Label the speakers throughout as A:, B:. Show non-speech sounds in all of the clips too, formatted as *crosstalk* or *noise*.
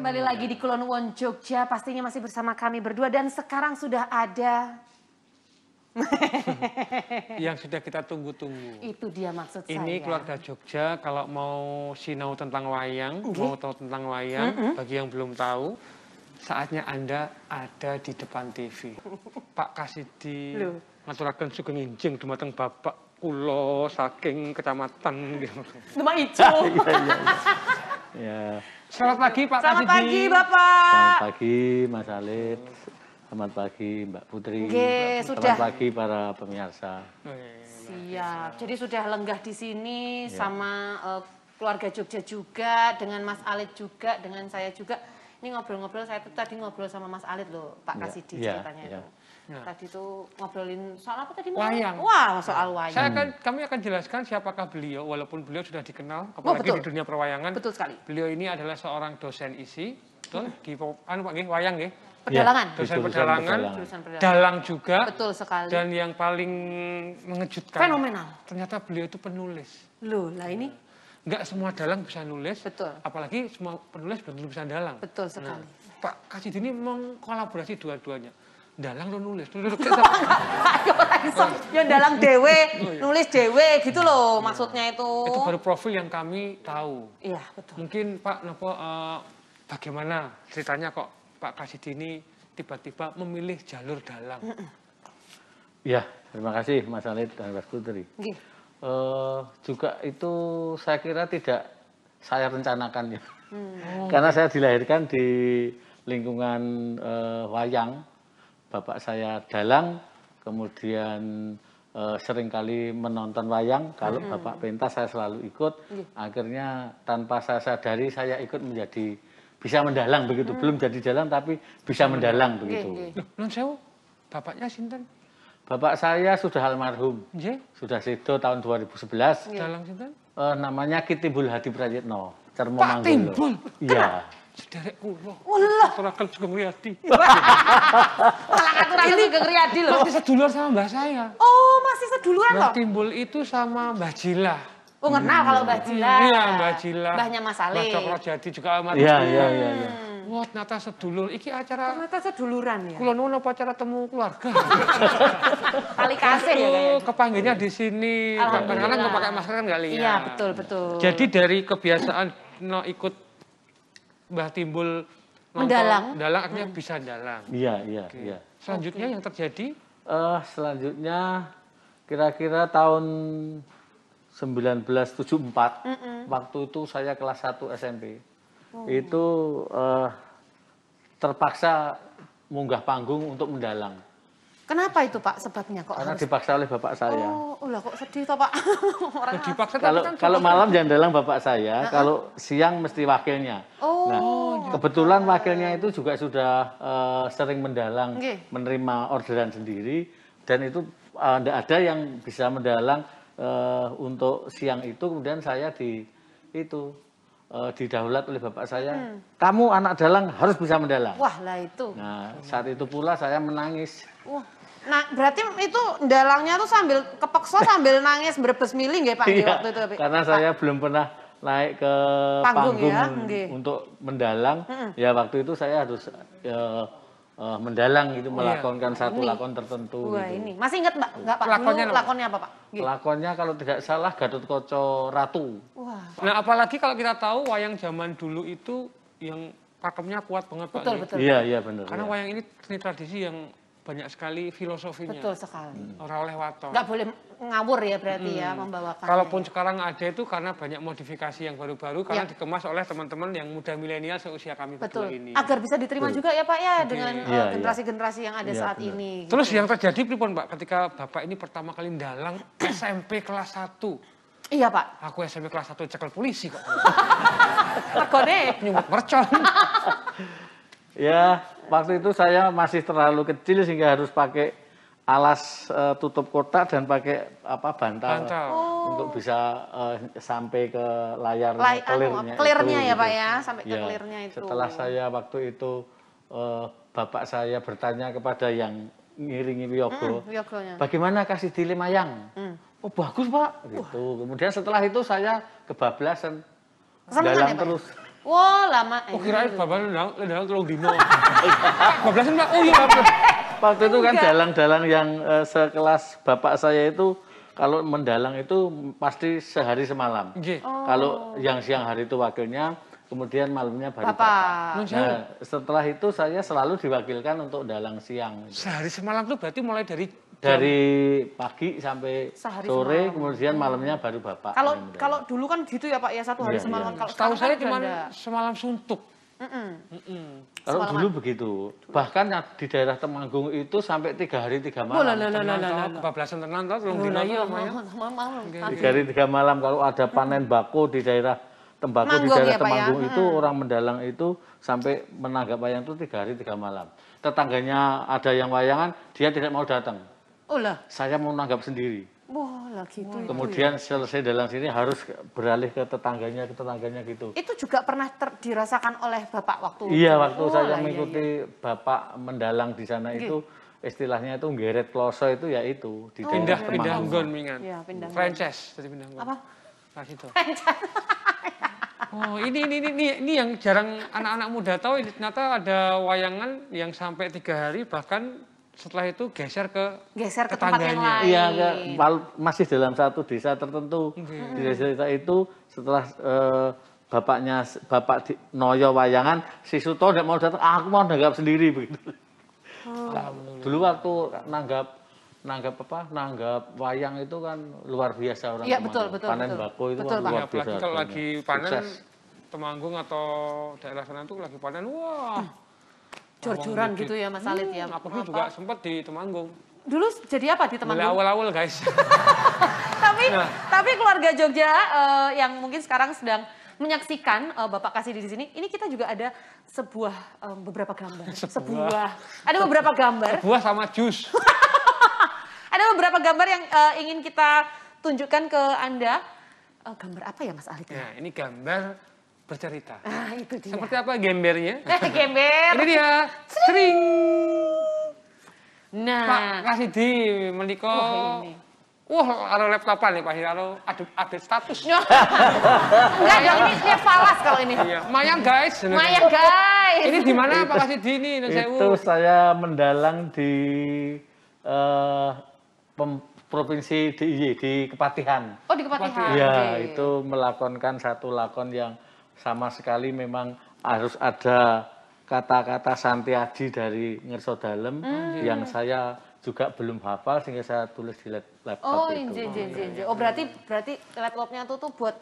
A: Kembali lagi di Kulon Won Jogja, pastinya masih bersama kami berdua dan sekarang sudah ada hmm. *laughs* yang
B: sudah kita tunggu-tunggu.
A: Itu dia maksud saya. Ini keluarga
B: Jogja kalau mau sinau tentang wayang, okay. mau tahu tentang wayang, mm -hmm. bagi yang belum tahu, saatnya Anda ada di depan TV. *laughs* Pak Kasidi ngaturaken sugeng injing dumateng Bapak Kulo saking
C: kecamatan.
B: Demak Ijo. *laughs* itu iya, iya,
C: iya. Ya.
B: Selamat pagi Pak Selamat Kasidi.
A: pagi Bapak. Selamat
C: pagi Mas Alit. Selamat pagi Mbak Putri. Oke, Selamat sudah. pagi para pemirsa. Oh, iya, iya,
A: iya. Siap. Jadi sudah lenggah di sini ya. sama uh, keluarga Jogja juga, dengan Mas Alit juga, dengan saya juga. Ini ngobrol-ngobrol, saya tuh tadi ngobrol sama Mas Alit loh, Pak Kasidi ya, ya. ceritanya. Ya. Itu. Nah. Tadi itu ngobrolin soal apa tadi? Wayang. Wah, wow, soal nah. wayang. Saya akan,
B: kami akan jelaskan siapakah beliau, walaupun beliau sudah dikenal, oh, apalagi oh, di dunia perwayangan. Betul sekali. Beliau ini adalah seorang dosen isi, betul? Di hmm. anu Pak wayang nggih. Ya? Pedalangan. Ya, dosen pedalangan, pedalangan, dalang juga. Betul sekali. Dan yang paling mengejutkan. Fenomenal. Ternyata beliau itu penulis.
A: Loh, lah ini
B: Enggak semua dalang bisa nulis. Betul. Apalagi semua penulis belum bisa dalang. Betul sekali. Nah, Pak Kasidini mengkolaborasi dua-duanya dalang lo nulis. *laughs*
A: Ayo yang dalang dewe, oh, iya. nulis dewe gitu loh iya. maksudnya itu. Itu baru
B: profil yang kami tahu. Iya betul. Mungkin Pak Nopo uh, bagaimana ceritanya kok Pak kasih Kasidini tiba-tiba memilih jalur dalang?
C: Iya, terima kasih Mas alit dan Mas Putri. Uh, juga itu saya kira tidak saya rencanakan ya. Hmm. Karena saya dilahirkan di lingkungan uh, wayang bapak saya dalang, kemudian e, seringkali menonton wayang. Kalau hmm. bapak pentas saya selalu ikut. Hmm. Akhirnya tanpa saya sadari saya ikut menjadi bisa mendalang begitu. Hmm. Belum jadi dalang tapi bisa mendalang hmm. begitu. Iya,
B: iya. Nun sewu, bapaknya sinten?
C: Bapak saya sudah almarhum. Sudah situ tahun 2011. Dalang sinten? Eh, namanya Kitibul Hadi Prajitno, Cermo Pak Timbul. Iya. *laughs*
B: Sederek kula. Welah. terakhir Sugeng Riyadi. Malah
A: aturan Sugeng Riyadi lho. Masih
B: sedulur sama mbah saya.
A: Oh, masih seduluran loh.
B: Timbul itu sama Mbah Jila. Oh, kenal kalau Mbah Jila. Hmm. Iya, Mbah Jila. Mbahnya Mas Ali. Mbah Cokro iya, Jadi juga amat, Iya, iya, iya. Ya. Wah, ternyata sedulur. Iki acara... Ternyata seduluran ya? Kulo nuwun acara temu keluarga?
A: Kali *laughs* kasih ya kayaknya.
B: Kepanggilnya di sini. Kadang-kadang nggak pakai masker kan nggak lihat. Iya, betul, betul. Jadi dari kebiasaan no ikut Mbah Timbul mendalang, dalang artinya hmm. bisa dalang.
C: Iya, iya, iya. Selanjutnya okay. yang terjadi? Uh, selanjutnya kira-kira tahun 1974 mm -mm. waktu itu saya kelas 1 SMP. Oh. Itu uh, terpaksa munggah panggung untuk mendalang.
A: Kenapa itu Pak sebabnya kok? Karena harus...
C: dipaksa oleh bapak saya. Oh.
A: Oh, lah kok sedih toh Pak. *laughs* Orang dipaksa kalau kalau malam
C: jangan dalang bapak saya, nah, kalau siang mesti wakilnya.
A: Oh. Nah, iya.
C: kebetulan wakilnya itu juga sudah uh, sering mendalang okay. menerima orderan sendiri dan itu tidak eh, uh, ada yang bisa mendalang uh, untuk siang itu kemudian saya di itu uh, didaulat oleh bapak saya, hmm. kamu anak dalang harus bisa mendalang.
A: Wah lah itu.
C: Nah saat itu pula saya menangis.
A: Wah. Nah, berarti itu dalangnya tuh sambil kepeksa sambil nangis berbes miling nggih ya, Pak ya, iya, waktu itu, Pak. Karena
C: saya belum pernah naik ke panggung, ya, panggung ya, untuk mendalang. Hmm. Ya waktu itu saya harus ya, uh, mendalang itu iya. melakonkan satu ini. lakon tertentu. Wah, gitu. ini.
A: Masih ingat Mbak? Enggak, Pak. Lakonnya, lakonnya apa, Pak?
C: Gini. Lakonnya kalau tidak salah Gatot Koco Ratu.
A: Wah.
B: Nah, apalagi kalau kita tahu wayang zaman dulu itu yang pakemnya kuat banget betul, Pak. Betul, betul. Iya, iya benar. Karena ya. wayang ini tradisi yang banyak sekali filosofinya. Betul sekali. Hmm. Orang oleh waton. Nggak boleh
A: ngawur ya berarti ya hmm. ya membawakan.
B: Kalaupun ya. sekarang ada itu karena banyak modifikasi yang baru-baru karena ya. dikemas oleh teman-teman yang muda milenial seusia kami Betul. berdua ini. Agar bisa diterima Betul. juga
A: ya Pak ya dengan iya, eh, iya. generasi-generasi ya, ya. yang ada ya, saat benar. ini. Terus gitu. yang
B: terjadi pripun Pak ketika Bapak ini pertama kali dalang SMP kelas 1. Iya pak. Aku SMP kelas 1 cekel polisi kok. deh *laughs* Nyumbut mercon.
C: *laughs* ya waktu itu saya masih terlalu kecil sehingga harus pakai alas uh, tutup kotak dan pakai apa bantal, bantal. Oh. untuk bisa uh, sampai ke layar Lay, anu, clearnya, kelirnya ya pak ya
A: iya. sampai ya, ke clearnya itu setelah
C: saya waktu itu uh, bapak saya bertanya kepada yang ngiringi Wiyogo mm, bagaimana kasih di Limayang mm. oh bagus pak gitu kemudian setelah itu saya kebablasan
A: Senang dalam ya, ya? terus Wah, lama. Oh, kirain iya, bapak
C: dalang, dalang telung dino. 15 *laughs* Pak. Oh iya, Waktu itu kan dalang-dalang yang uh, sekelas bapak saya itu kalau mendalang itu pasti sehari semalam. Oh. Kalau yang siang hari itu wakilnya, kemudian malamnya baru bapak. bapak. Nah, setelah itu saya selalu diwakilkan untuk dalang siang. Sehari semalam itu berarti mulai dari dari pagi sampai Sehari sore semalam. kemudian hmm. malamnya baru bapak kalau
A: kalau dulu kan gitu ya pak ya satu hari ya, semalam ya. kalau sekarang saya kan cuma semalam suntuk kalau dulu
C: begitu bahkan di daerah Temanggung itu sampai tiga hari tiga malam tiga hari tiga malam kalau ada panen bako di daerah tembakau di daerah ya, ya. Temanggung ya? itu orang Mendalang itu sampai menanggap wayang itu tiga hari tiga malam. Tetangganya ada yang wayangan, dia tidak mau datang. Olah. Oh saya mau nanggap sendiri.
A: Wah, gitu. Wah, ya. Kemudian
C: ya. selesai dalam sini harus beralih ke tetangganya, ke tetangganya gitu.
A: Itu juga pernah ter dirasakan oleh Bapak waktu Iya, itu. waktu oh, saya iya, mengikuti
C: iya, Bapak mendalang di sana gitu. itu istilahnya itu geret kloso itu ya itu oh, di oh, pindah ya. pindah gon mingan. Iya,
A: pindah.
B: Frances jadi pindah gon. Apa? Nah, gitu. Oh ini, ini ini ini ini yang jarang anak-anak muda tahu ini ternyata ada wayangan yang sampai tiga hari bahkan setelah itu geser ke
A: geser ke, tempat yang lain. Iya,
C: ke, masih dalam satu desa tertentu. Okay. Iya. Di desa itu setelah eh, bapaknya bapak di, noyo wayangan, si Suto tidak mau datang, ah, aku mau nanggap sendiri begitu. Oh. Nah, dulu waktu nanggap nanggap apa? Nanggap wayang itu kan luar biasa orang. Iya, betul, betul, panen betul. bako itu
A: kan betul, kan luar
B: biasa. kalau lagi panen Temanggung atau daerah sana itu lagi panen,
A: wah. Hmm jor-joran gitu ya Mas Alit ya. hmm, ya. Aku juga
B: sempat di Temanggung.
A: Dulu jadi apa di Temanggung?
B: Awal-awal guys.
A: *laughs* tapi nah. tapi keluarga Jogja uh, yang mungkin sekarang sedang menyaksikan uh, Bapak kasih di sini, ini kita juga ada sebuah um, beberapa gambar, *laughs* sebuah. sebuah ada beberapa gambar.
B: Sebuah sama jus.
A: *laughs* ada beberapa gambar yang uh, ingin kita tunjukkan ke Anda. Uh, gambar apa ya Mas Alit?
B: Ya, ini gambar bercerita. Ah, itu dia. Seperti apa gembernya? *laughs* Eh, gember. Ini dia. Sering. Nah, Pak, kasih di meniko. Oh, Wah, oh, ada laptopan nih Pak Hiraro. Ada update status. *laughs*
C: Enggak ada ini, dia falas kalau ini. Iya, mayang guys. Mayang guys.
A: ini di mana Pak Kasih di ini? Itu
C: saya mendalang di uh, provinsi di di Kepatihan.
A: Oh di Kepatihan. Iya, okay.
C: itu melakonkan satu lakon yang sama sekali memang harus ada kata-kata santiaji dari ngerso dalem hmm. Iya, iya. yang saya juga belum hafal sehingga saya tulis di laptop oh, itu. Iji, iya, iji,
A: Oh, berarti berarti laptopnya itu tuh buat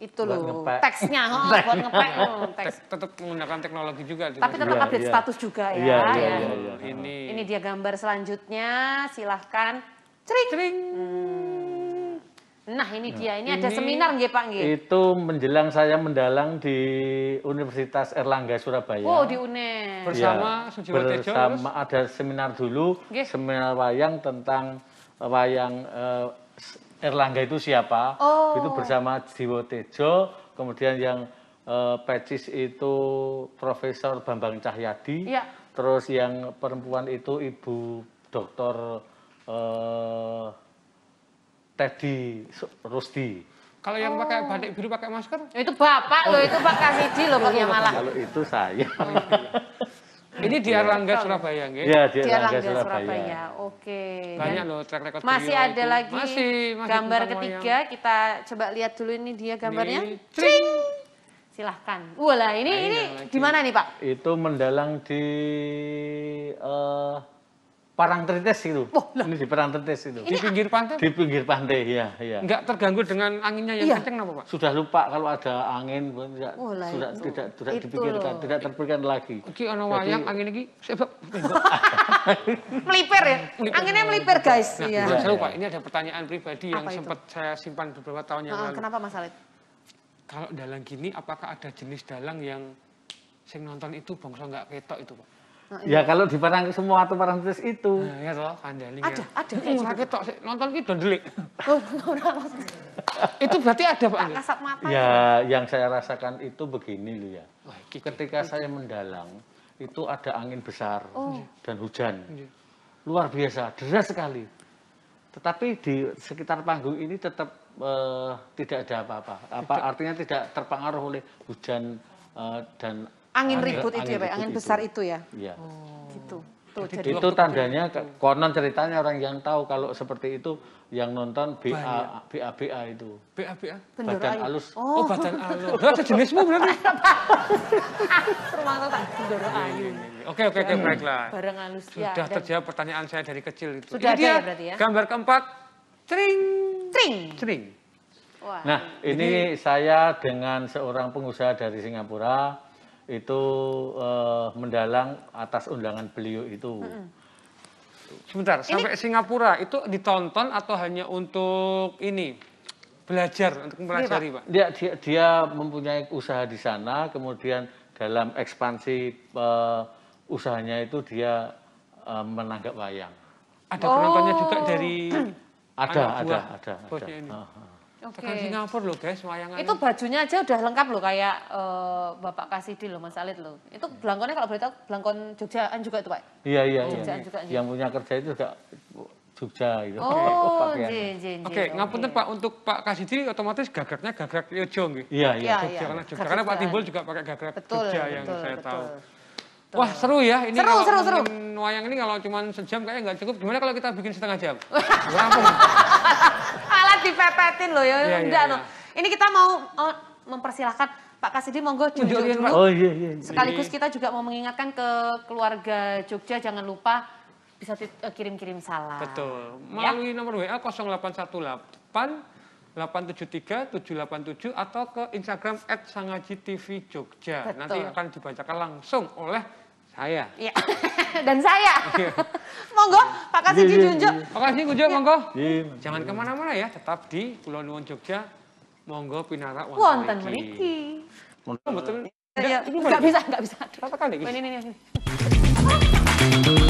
A: itu loh teksnya *laughs* oh, buat ngepek oh,
C: teks. tetap menggunakan teknologi
B: juga tapi tetap ya, update ya. status juga ya, ya, iya, ya. ini
A: ini dia gambar selanjutnya silahkan cering, cering. Hmm. Nah ini nah, dia, ini, ini ada seminar nggih Pak nggih.
C: Itu menjelang saya mendalang di Universitas Erlangga Surabaya. Oh
A: di Une iya, Bersama ya, Bersama
C: ada seminar dulu, nge. seminar wayang tentang eh, wayang uh, Erlangga itu siapa? Oh. Itu bersama Jiwo Tejo, kemudian yang uh, Pecis itu Profesor Bambang Cahyadi. Ya. Terus yang perempuan itu Ibu Doktor uh, Teddy Rusdi. Kalau yang oh. pakai batik
A: biru pakai masker? Ya, itu bapak loh, itu Pak Kasidi loh punya malah.
C: Kalau itu saya. Oh, iya.
A: Ini di iya. Erlangga Surabaya, nggih? Iya, di Erlangga Surabaya. Surabaya. Oke. Banyak loh track record Masih ada itu. lagi masih, masih gambar ketiga, yang... kita coba lihat dulu ini dia gambarnya. Ini, Cing. Silahkan. Wala, ini Ayo, nah, ini di mana nih, Pak?
C: Itu mendalang di uh, parang trites itu. Oh, lah. Ini di parang trites itu. Ini di pinggir pantai? Di pinggir pantai, ya. ya. Enggak terganggu dengan anginnya yang iya.
B: kenceng
A: apa Pak?
C: Sudah lupa kalau ada angin, tidak, oh, lah, sudah, itu. tidak, tidak itu dipikirkan, loh. tidak terpikirkan lagi. Oke, ada wayang, angin ini sebab.
A: *laughs* melipir ya? Anginnya melipir guys. Nah, iya. Saya lupa, ini ada pertanyaan pribadi apa yang itu? sempat
B: saya simpan beberapa tahun yang ah, lalu. Kenapa Mas Alit? Kalau dalang gini, apakah ada jenis dalang yang sing nonton itu bangsa nggak ketok itu Pak?
C: Ya kalau di barang semua atau barang itu. Nah,
B: iya ya toh kandali, Ada, ada. Hmm, itu sakit nonton gitu, delik. Oh, *laughs* itu berarti ada
A: Pak. Kasat mata. Ya,
C: yang saya rasakan itu begini loh ya. Ketika saya mendalang, itu ada angin besar oh. dan hujan. Iya. Luar biasa, deras sekali. Tetapi di sekitar panggung ini tetap eh, tidak ada apa-apa. Apa artinya tidak terpengaruh oleh hujan eh, dan angin, ribut itu ya Pak, angin besar itu, ya. Iya. Oh.
A: Gitu. Tuh, jadi itu tandanya
C: itu. konon ceritanya orang yang tahu kalau seperti itu yang nonton BA BA BA itu. BA BA badan alus. Oh, oh badan alus. Ada jenismu berarti.
B: *laughs* Rumah tak bendoro iya, ayu. Iya, iya, oke oke oke baiklah. Bareng alus ya, Sudah terjawab pertanyaan saya dari kecil itu. Sudah ada ya berarti ya. Gambar keempat. Tring. Tring. Tring. Wah.
C: Nah, ini, ini saya dengan seorang pengusaha dari Singapura itu uh, mendalang atas undangan beliau itu. Hmm. Sebentar, ini... sampai
B: Singapura itu ditonton atau hanya untuk ini
C: belajar untuk iya, mempelajari, ya, Pak? Dia, dia dia mempunyai usaha di sana, kemudian dalam ekspansi uh, usahanya itu dia uh, menanggap wayang.
B: Ada oh.
C: juga dari ada, ada, ada, ada.
B: Oke. Okay. Singapura loh guys,
A: wayangan. Itu bajunya aja udah lengkap loh kayak uh, Bapak Kasidi loh, Mas Alit loh. Itu hmm. belangkonnya kalau boleh tahu belangkon Jogjaan juga tuh Pak?
C: Iya, iya. Jogjaan iya. juga. Iya. Yang punya kerja itu juga
B: Jogja gitu. Oh, Oke,
A: okay, ngapunten
B: Pak untuk Pak Kasidi otomatis gagraknya gagrak Yojo gitu. Iya, iya. Jogja, iya. Karena Jogja, karena Pak Timbul juga pakai gagrak betul, Jogja yang betul, saya betul. tahu.
A: Betul. Gitu. Wah seru ya ini seru, seru, seru.
B: wayang ini kalau cuma sejam kayaknya nggak cukup. Gimana kalau kita bikin setengah jam? *laughs*
A: Alat dipepetin loh ya. ya ya, ya. Ini kita mau oh, mempersilahkan Pak Kasidi monggo jujur dulu. Oh iya, iya
B: iya. Sekaligus kita
A: juga mau mengingatkan ke keluarga Jogja jangan lupa bisa eh, kirim-kirim salam.
B: Betul. Ya. Melalui ya? nomor WA 0818 873 787 atau ke Instagram @sangajitv Jogja. Betul. Nanti akan dibacakan langsung oleh saya.
A: Iya. *laughs* Dan saya. *laughs* monggo Pak Kasih Junjo. Iya, iya,
B: iya. Pak Kasih Junjo monggo. Jangan kemana mana ya, tetap di Pulau Nuwun Jogja. Monggo pinara wonten mriki. Wonten mriki.
A: Enggak bisa, enggak bisa. Katakan kali. Ini ini ini.